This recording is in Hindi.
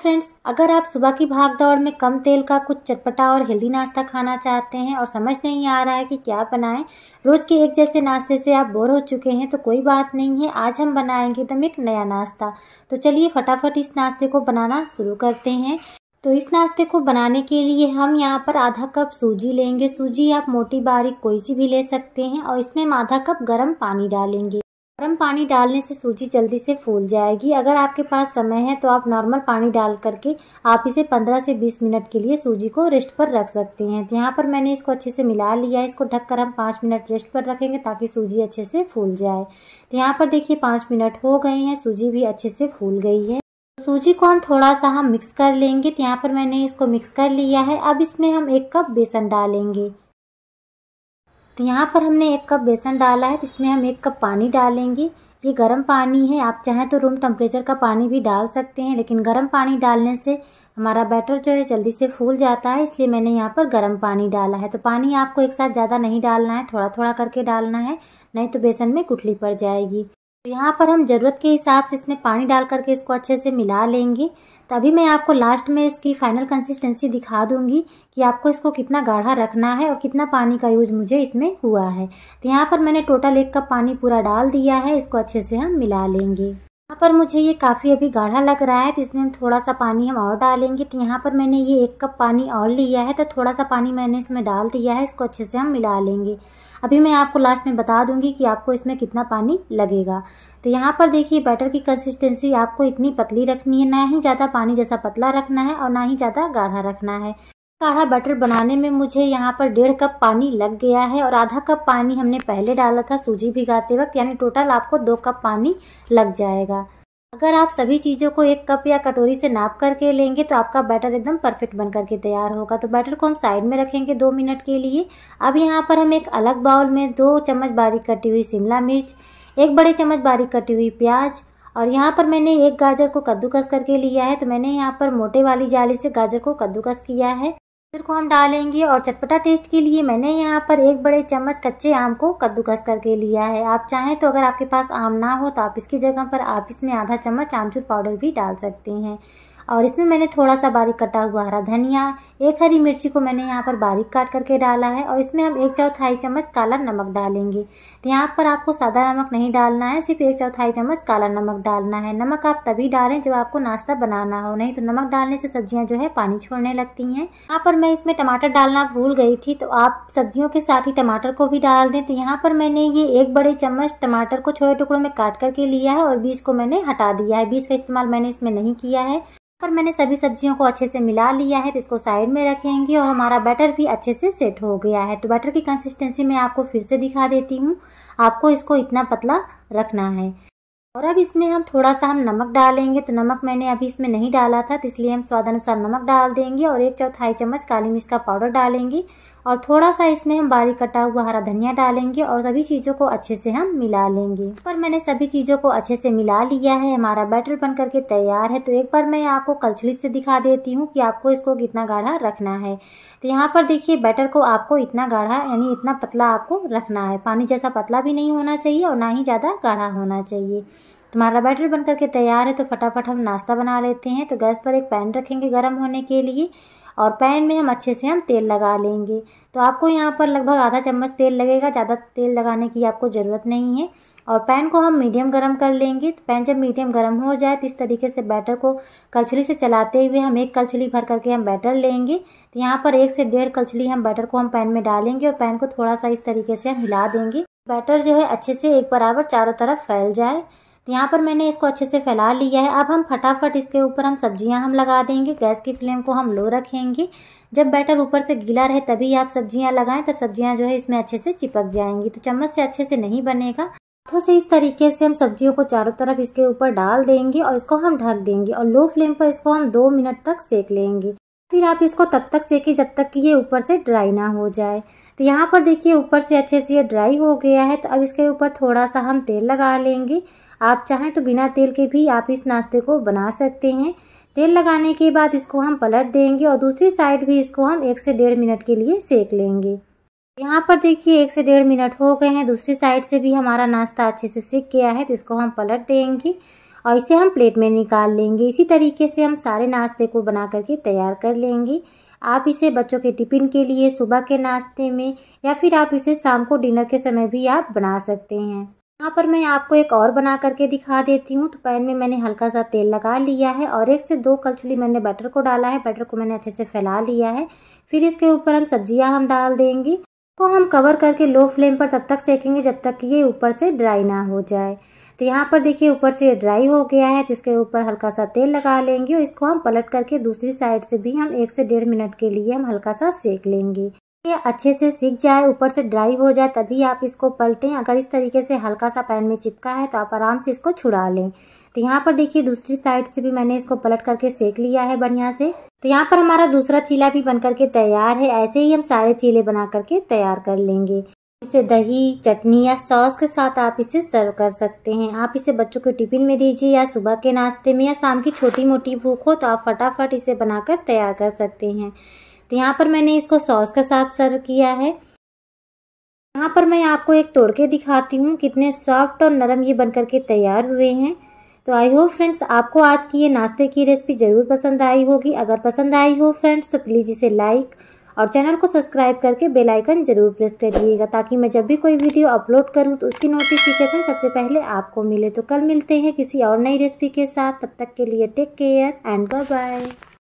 फ्रेंड्स अगर आप सुबह की भाग दौड़ में कम तेल का कुछ चटपटा और हेल्दी नाश्ता खाना चाहते हैं और समझ नहीं आ रहा है कि क्या बनाएं रोज़ के एक जैसे नाश्ते से आप बोर हो चुके हैं तो कोई बात नहीं है आज हम बनाएंगे एकदम एक नया नाश्ता तो चलिए फटाफट इस नाश्ते को बनाना शुरू करते हैं तो इस नाश्ते को बनाने के लिए हम यहाँ पर आधा कप सूजी लेंगे सूजी आप मोटी बारीक कोई सी भी ले सकते हैं और इसमें हम आधा कप गर्म पानी डालेंगे गर्म पानी डालने से सूजी जल्दी से फूल जाएगी अगर आपके पास समय है तो आप नॉर्मल पानी डाल करके आप इसे 15 से 20 मिनट के लिए सूजी को रेस्ट पर रख सकते हैं तो यहाँ पर मैंने इसको अच्छे से मिला लिया है इसको ढककर हम पाँच मिनट रेस्ट पर रखेंगे ताकि सूजी अच्छे से फूल जाए तो यहाँ पर देखिए पाँच मिनट हो गए हैं सूजी भी अच्छे से फूल गई है सूजी को हम थोड़ा सा हम मिक्स कर लेंगे तो यहाँ पर मैंने इसको मिक्स कर लिया है अब इसमें हम एक कप बेसन डालेंगे तो यहाँ पर हमने एक कप बेसन डाला है जिसमें हम एक कप पानी डालेंगे ये गर्म पानी है आप चाहें तो रूम टेम्परेचर का पानी भी डाल सकते हैं लेकिन गर्म पानी डालने से हमारा बैटर जो है जल्दी से फूल जाता है इसलिए मैंने यहाँ पर गर्म पानी डाला है तो पानी आपको एक साथ ज़्यादा नहीं डालना है थोड़ा थोड़ा करके डालना है नहीं तो बेसन में गुठली पड़ जाएगी तो यहाँ पर हम ज़रूरत के हिसाब से इसमें पानी डाल करके इसको अच्छे से मिला लेंगे तो अभी मैं आपको लास्ट में इसकी फाइनल कंसिस्टेंसी दिखा दूंगी कि आपको इसको कितना गाढ़ा रखना है और कितना पानी का यूज़ मुझे इसमें हुआ है तो यहाँ पर मैंने टोटल एक कप पानी पूरा डाल दिया है इसको अच्छे से हम मिला लेंगे यहाँ पर मुझे ये काफ़ी अभी गाढ़ा लग रहा है तो इसमें हम थोड़ा सा पानी हम और डालेंगे तो यहाँ पर मैंने ये एक कप पानी और लिया है तो थोड़ा सा पानी मैंने इसमें डाल दिया है इसको अच्छे से हम मिला लेंगे अभी मैं आपको लास्ट में बता दूंगी कि आपको इसमें कितना पानी लगेगा तो यहाँ पर देखिए बैटर की कंसिस्टेंसी आपको इतनी पतली रखनी है ना ही ज़्यादा पानी जैसा पतला रखना है और ना ही ज़्यादा गाढ़ा रखना है काढ़ा बैटर बनाने में मुझे यहाँ पर डेढ़ कप पानी लग गया है और आधा कप पानी हमने पहले डाला था सूजी भिगाते वक्त यानी टोटल आपको दो कप पानी लग जाएगा अगर आप सभी चीज़ों को एक कप या कटोरी से नाप करके लेंगे तो आपका बैटर एकदम परफेक्ट बनकर के तैयार होगा तो बैटर को हम साइड में रखेंगे दो मिनट के लिए अब यहाँ पर हम एक अलग बाउल में दो चम्मच बारीक कटी हुई शिमला मिर्च एक बड़े चम्मच बारीक कटी हुई प्याज और यहाँ पर मैंने एक गाजर को कद्दूकस करके लिया है तो मैंने यहाँ पर मोटे वाली जाली से गाजर को कद्दूकस किया है फिर को हम डालेंगे और चटपटा टेस्ट के लिए मैंने यहाँ पर एक बड़े चम्मच कच्चे आम को कद्दूकस करके लिया है आप चाहें तो अगर आपके पास आम ना हो तो आप इसकी जगह पर आप इसमें आधा चम्मच आमचूर पाउडर भी डाल सकते हैं और इसमें मैंने थोड़ा सा बारीक कटा हुआ हरा धनिया एक हरी मिर्ची को मैंने यहाँ पर बारीक काट करके डाला है और इसमें हम एक चौथाई चम्मच काला नमक डालेंगे तो यहाँ पर आपको सादा नमक नहीं डालना है सिर्फ एक चौथाई चम्मच काला नमक डालना है नमक आप तभी डालें जब आपको नाश्ता बनाना हो नहीं तो नमक डालने से सब्जियाँ जो है पानी छोड़ने लगती हैं यहाँ पर मैं इसमें टमाटर डालना भूल गई थी तो आप सब्जियों के साथ ही टमाटर को भी डाल दें तो यहाँ पर मैंने ये एक बड़े चम्मच टमाटर को छोटे टुकड़ों में काट करके लिया है और बीज को मैंने हटा दिया है बीज का इस्तेमाल मैंने इसमें नहीं किया है पर मैंने सभी सब्जियों को अच्छे से मिला लिया है तो इसको साइड में रखेंगे और हमारा बैटर भी अच्छे से सेट हो गया है तो बैटर की कंसिस्टेंसी मैं आपको फिर से दिखा देती हूँ आपको इसको इतना पतला रखना है और अब इसमें हम थोड़ा सा हम नमक डालेंगे तो नमक मैंने अभी इसमें नहीं डाला था तो इसलिए हम स्वाद अनुसार नमक डाल देंगे और एक चौथाई चम्मच काली मिर्च का पाउडर डालेंगे और थोड़ा सा इसमें हम बारीक कटा हुआ हरा धनिया डालेंगे और सभी चीज़ों को अच्छे से हम मिला लेंगे पर मैंने सभी चीज़ों को अच्छे से मिला लिया है हमारा बैटर बन करके तैयार है तो एक बार मैं आपको कलछुली से दिखा देती हूँ कि आपको इसको कितना गाढ़ा रखना है तो यहाँ पर देखिए बैटर को आपको इतना गाढ़ा यानी इतना पतला आपको रखना है पानी जैसा पतला भी नहीं होना चाहिए और ना ही ज़्यादा गाढ़ा होना चाहिए तुम्हारा बैटर बन करके तैयार है तो फटाफट हम नाश्ता बना लेते हैं तो गैस पर एक पैन रखेंगे गर्म होने के लिए और पैन में हम अच्छे से हम तेल लगा लेंगे तो आपको यहाँ पर लगभग आधा चम्मच तेल लगेगा ज़्यादा तेल लगाने की आपको ज़रूरत नहीं है और पैन को हम मीडियम गरम कर लेंगे तो पैन जब मीडियम गरम हो जाए तो इस तरीके से बैटर को कलछुली से चलाते हुए हम एक कलछुली भर करके हम बैटर लेंगे तो यहाँ पर एक से डेढ़ कलछुली हम बैटर को हम पैन में डालेंगे और पैन को थोड़ा सा इस तरीके से हम हिला देंगे बैटर जो है अच्छे से एक बराबर चारों तरफ फैल जाए तो यहाँ पर मैंने इसको अच्छे से फैला लिया है अब हम फटाफट इसके ऊपर हम सब्जियाँ हम लगा देंगे गैस की फ्लेम को हम लो रखेंगे जब बैटर ऊपर से गीला रहे तभी आप सब्जियाँ लगाएं तब सब्जियाँ जो है इसमें अच्छे से चिपक जाएंगी तो चम्मच से अच्छे से नहीं बनेगा तो से इस तरीके से हम सब्जियों को चारों तरफ इसके ऊपर डाल देंगे और इसको हम ढक देंगे और लो फ्लेम पर इसको हम दो मिनट तक सेक लेंगे फिर आप इसको तब तक सेके जब तक कि ये ऊपर से ड्राई ना हो जाए तो यहाँ पर देखिए ऊपर से अच्छे से ये ड्राई हो गया है तो अब इसके ऊपर थोड़ा सा हम तेल लगा लेंगे आप चाहें तो बिना तेल के भी आप इस नाश्ते को बना सकते हैं तेल लगाने के बाद इसको हम पलट देंगे और दूसरी साइड भी इसको हम एक से डेढ़ मिनट के लिए सेक लेंगे यहाँ पर देखिए एक से डेढ़ मिनट हो गए हैं दूसरी साइड से भी हमारा नाश्ता अच्छे से सेक गया है तो इसको हम पलट देंगे और इसे हम प्लेट में निकाल लेंगे इसी तरीके से हम सारे नाश्ते को बना करके तैयार कर लेंगे आप इसे बच्चों के टिफिन के लिए सुबह के नाश्ते में या फिर आप इसे शाम को डिनर के समय भी आप बना सकते हैं यहाँ पर मैं आपको एक और बना करके दिखा देती हूँ तो पैन में मैंने हल्का सा तेल लगा लिया है और एक से दो कलछुली मैंने बटर को डाला है बटर को मैंने अच्छे से फैला लिया है फिर इसके ऊपर हम सब्जियाँ हम डाल देंगे को हम कवर करके लो फ्लेम पर तब तक सेकेंगे जब तक कि ये ऊपर से ड्राई ना हो जाए तो यहाँ पर देखिए ऊपर से ये ड्राई हो गया है तो इसके ऊपर हल्का सा तेल लगा लेंगे और इसको हम पलट करके दूसरी साइड से भी हम एक से डेढ़ मिनट के लिए हम हल्का सा सेक लेंगे ये अच्छे से सीख जाए ऊपर से ड्राई हो जाए तभी आप इसको पलटें अगर इस तरीके से हल्का सा पैन में चिपका है तो आप आराम से इसको छुड़ा लें तो यहाँ पर देखिए दूसरी साइड से भी मैंने इसको पलट करके सेक लिया है बढ़िया से तो यहाँ पर हमारा दूसरा चीला भी बन करके तैयार है ऐसे ही हम सारे चीले बना करके तैयार कर लेंगे इसे दही चटनी या सॉस के साथ आप इसे सर्व कर सकते हैं आप इसे बच्चों के टिफिन में दीजिए या सुबह के नाश्ते में या शाम की छोटी मोटी भूख हो तो आप फटाफट इसे बनाकर तैयार कर सकते हैं तो यहाँ पर मैंने इसको सॉस के साथ सर्व किया है यहाँ पर मैं आपको एक तोड़ के दिखाती हूँ कितने सॉफ्ट और नरम ये बनकर के तैयार हुए हैं तो आई होप फ्रेंड्स आपको आज की ये नाश्ते की रेसिपी ज़रूर पसंद आई होगी अगर पसंद आई हो फ्रेंड्स तो प्लीज़ इसे लाइक और चैनल को सब्सक्राइब करके बेल आइकन जरूर प्रेस करिएगा ताकि मैं जब भी कोई वीडियो अपलोड करूँ तो उसकी नोटिफिकेशन सबसे पहले आपको मिले तो कल मिलते हैं किसी और नई रेसिपी के साथ तब तक के लिए take care and bye bye